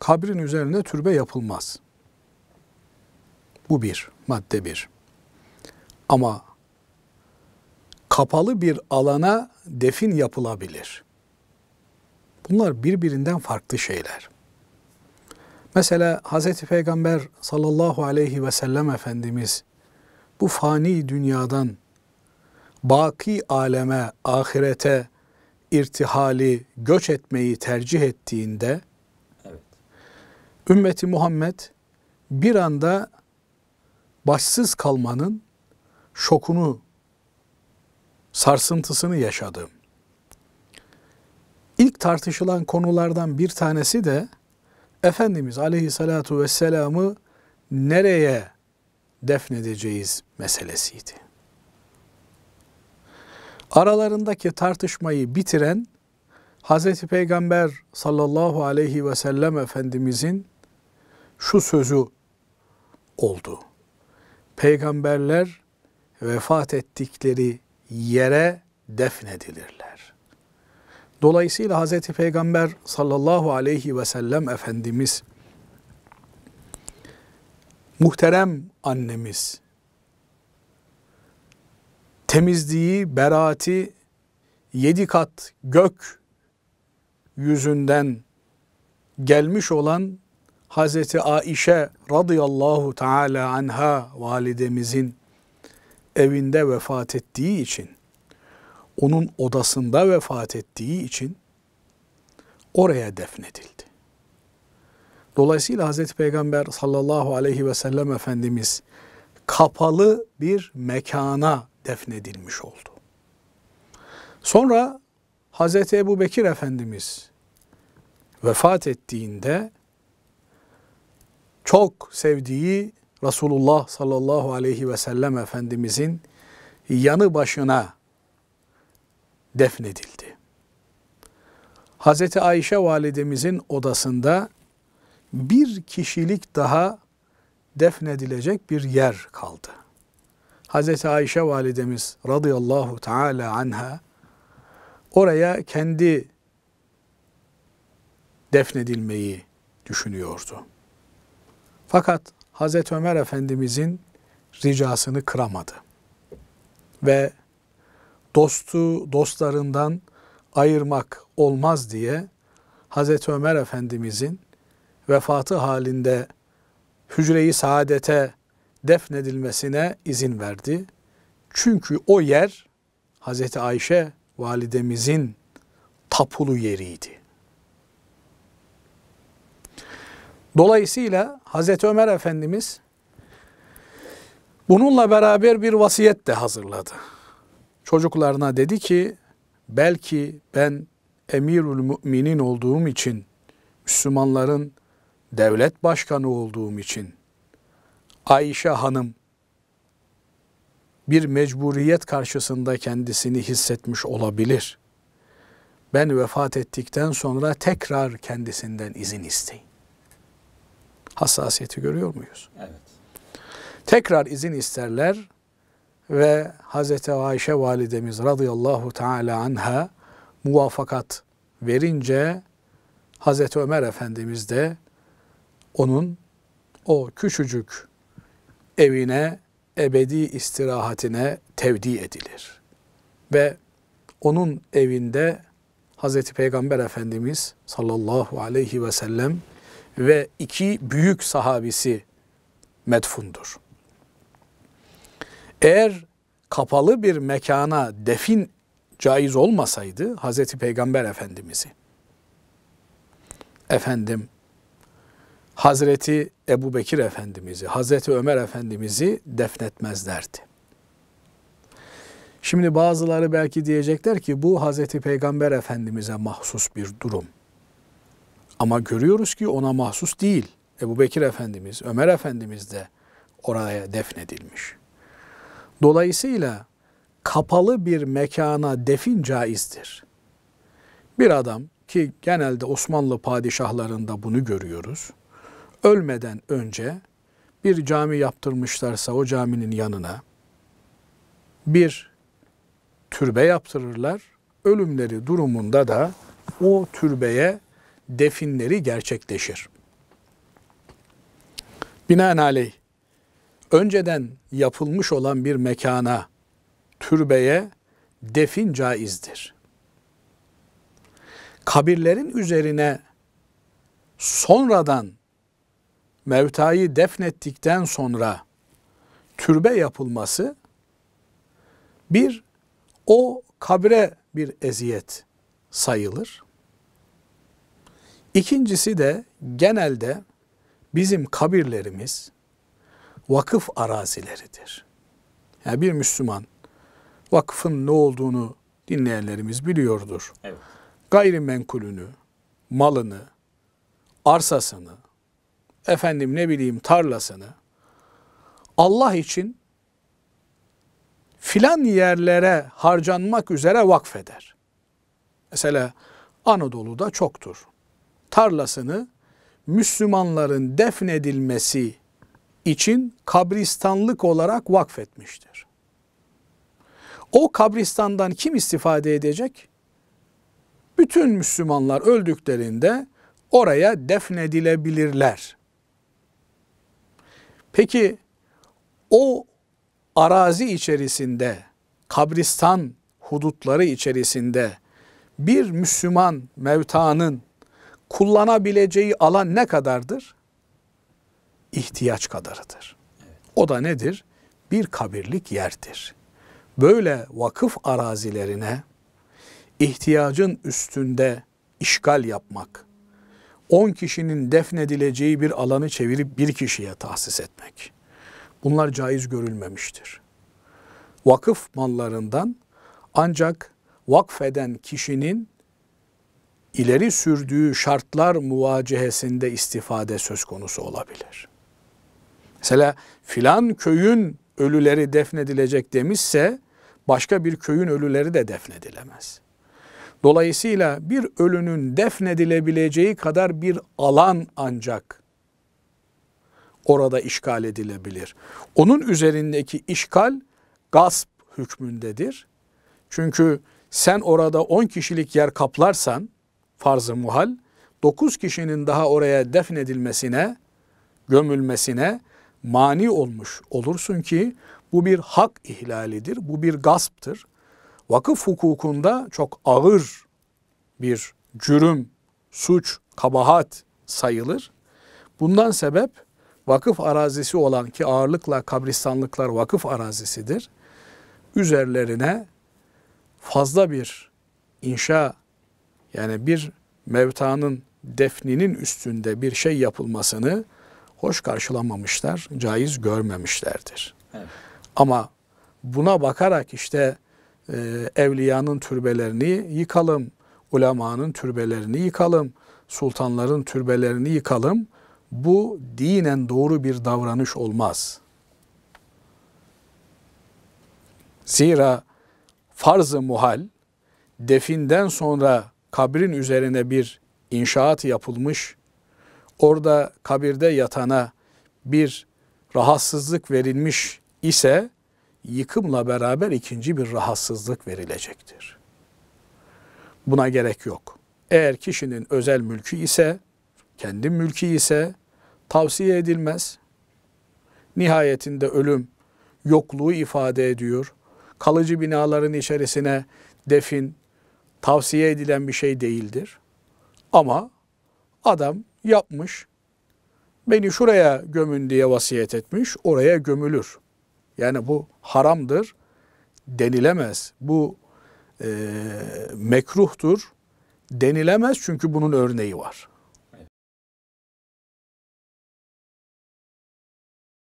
kabrin üzerine türbe yapılmaz. Bu bir, madde bir. Ama kapalı bir alana defin yapılabilir. Bunlar birbirinden farklı şeyler. Mesela Hz. Peygamber sallallahu aleyhi ve sellem Efendimiz bu fani dünyadan baki aleme, ahirete irtihali, göç etmeyi tercih ettiğinde ümmeti Muhammed bir anda başsız kalmanın şokunu, sarsıntısını yaşadı. İlk tartışılan konulardan bir tanesi de Efendimiz Aleyhisselatu vesselam'ı nereye defnedeceğiz meselesiydi. Aralarındaki tartışmayı bitiren Hazreti Peygamber sallallahu aleyhi ve sellem Efendimizin şu sözü oldu. Peygamberler vefat ettikleri yere defnedilirler. Dolayısıyla Hz. Peygamber sallallahu aleyhi ve sellem Efendimiz, muhterem annemiz, temizliği, beraati yedi kat gök yüzünden gelmiş olan Hazreti Aişe radıyallahu teala anha validemizin evinde vefat ettiği için, onun odasında vefat ettiği için oraya defnedildi. Dolayısıyla Hazreti Peygamber sallallahu aleyhi ve sellem Efendimiz kapalı bir mekana defnedilmiş oldu. Sonra Hazreti Ebu Bekir Efendimiz vefat ettiğinde çok sevdiği Resulullah sallallahu aleyhi ve sellem Efendimizin yanı başına defnedildi. Hazreti Ayşe validemizin odasında bir kişilik daha defnedilecek bir yer kaldı. Hazreti Ayşe validemiz radıyallahu teala anha oraya kendi defnedilmeyi düşünüyordu. Fakat Hazreti Ömer Efendimizin ricasını kıramadı. Ve dostu dostlarından ayırmak olmaz diye Hazreti Ömer Efendimizin vefatı halinde hücreyi saadete defnedilmesine izin verdi. Çünkü o yer Hazreti Ayşe validemizin tapulu yeriydi. Dolayısıyla Hazreti Ömer Efendimiz bununla beraber bir vasiyet de hazırladı. Çocuklarına dedi ki belki ben emirül müminin olduğum için Müslümanların devlet başkanı olduğum için Ayşe Hanım bir mecburiyet karşısında kendisini hissetmiş olabilir. Ben vefat ettikten sonra tekrar kendisinden izin isteyin hassasiyeti görüyor muyuz? Evet. Tekrar izin isterler ve Hazreti Ayşe validemiz radıyallahu teala anha muvafakat verince Hazreti Ömer Efendimiz de onun o küçücük evine ebedi istirahatine tevdi edilir. Ve onun evinde Hazreti Peygamber Efendimiz sallallahu aleyhi ve sellem ve iki büyük sahabisi medfundur. Eğer kapalı bir mekana defin caiz olmasaydı Hz. Peygamber Efendimiz'i efendim Hazreti Ebu Bekir Efendimiz'i, Hazreti Ömer Efendimiz'i defnetmezlerdi. Şimdi bazıları belki diyecekler ki bu Hazreti Peygamber Efendimiz'e mahsus bir durum. Ama görüyoruz ki ona mahsus değil. Ebu Bekir Efendimiz, Ömer Efendimiz de oraya defnedilmiş. Dolayısıyla kapalı bir mekana defin caizdir. Bir adam ki genelde Osmanlı padişahlarında bunu görüyoruz. Ölmeden önce bir cami yaptırmışlarsa o caminin yanına bir türbe yaptırırlar. Ölümleri durumunda da o türbeye definleri gerçekleşir. Binaenaleyh önceden yapılmış olan bir mekana, türbeye defin caizdir. Kabirlerin üzerine sonradan mevtayı defnettikten sonra türbe yapılması bir o kabre bir eziyet sayılır. İkincisi de genelde bizim kabirlerimiz vakıf arazileridir. Yani bir Müslüman vakfın ne olduğunu dinleyenlerimiz biliyordur. Evet. Gayrimenkulünü, malını, arsasını, efendim ne bileyim tarlasını Allah için filan yerlere harcanmak üzere vakfeder. Mesela Anadolu'da çoktur tarlasını Müslümanların defnedilmesi için kabristanlık olarak vakfetmiştir. O kabristandan kim istifade edecek? Bütün Müslümanlar öldüklerinde oraya defnedilebilirler. Peki o arazi içerisinde, kabristan hudutları içerisinde bir Müslüman mevtanın kullanabileceği alan ne kadardır? İhtiyaç kadarıdır. O da nedir? Bir kabirlik yerdir. Böyle vakıf arazilerine ihtiyacın üstünde işgal yapmak, 10 kişinin defnedileceği bir alanı çevirip bir kişiye tahsis etmek. Bunlar caiz görülmemiştir. Vakıf mallarından ancak vakfeden kişinin ileri sürdüğü şartlar muvacehesinde istifade söz konusu olabilir. Mesela filan köyün ölüleri defnedilecek demişse başka bir köyün ölüleri de defnedilemez. Dolayısıyla bir ölünün defnedilebileceği kadar bir alan ancak orada işgal edilebilir. Onun üzerindeki işgal gasp hükmündedir. Çünkü sen orada 10 kişilik yer kaplarsan farz muhal, dokuz kişinin daha oraya defnedilmesine, gömülmesine mani olmuş olursun ki bu bir hak ihlalidir, bu bir gasptır. Vakıf hukukunda çok ağır bir cürüm, suç, kabahat sayılır. Bundan sebep vakıf arazisi olan ki ağırlıkla kabristanlıklar vakıf arazisidir. Üzerlerine fazla bir inşa yani bir mevtanın defninin üstünde bir şey yapılmasını hoş karşılamamışlar, caiz görmemişlerdir. Evet. Ama buna bakarak işte e, evliyanın türbelerini yıkalım, ulemanın türbelerini yıkalım, sultanların türbelerini yıkalım. Bu dinen doğru bir davranış olmaz. Zira farz-ı muhal definden sonra kabrin üzerine bir inşaat yapılmış, orada kabirde yatana bir rahatsızlık verilmiş ise yıkımla beraber ikinci bir rahatsızlık verilecektir. Buna gerek yok. Eğer kişinin özel mülkü ise, kendi mülkü ise tavsiye edilmez. Nihayetinde ölüm yokluğu ifade ediyor. Kalıcı binaların içerisine defin, tavsiye edilen bir şey değildir. Ama adam yapmış, beni şuraya gömün diye vasiyet etmiş, oraya gömülür. Yani bu haramdır denilemez. Bu e, mekruhtur denilemez çünkü bunun örneği var.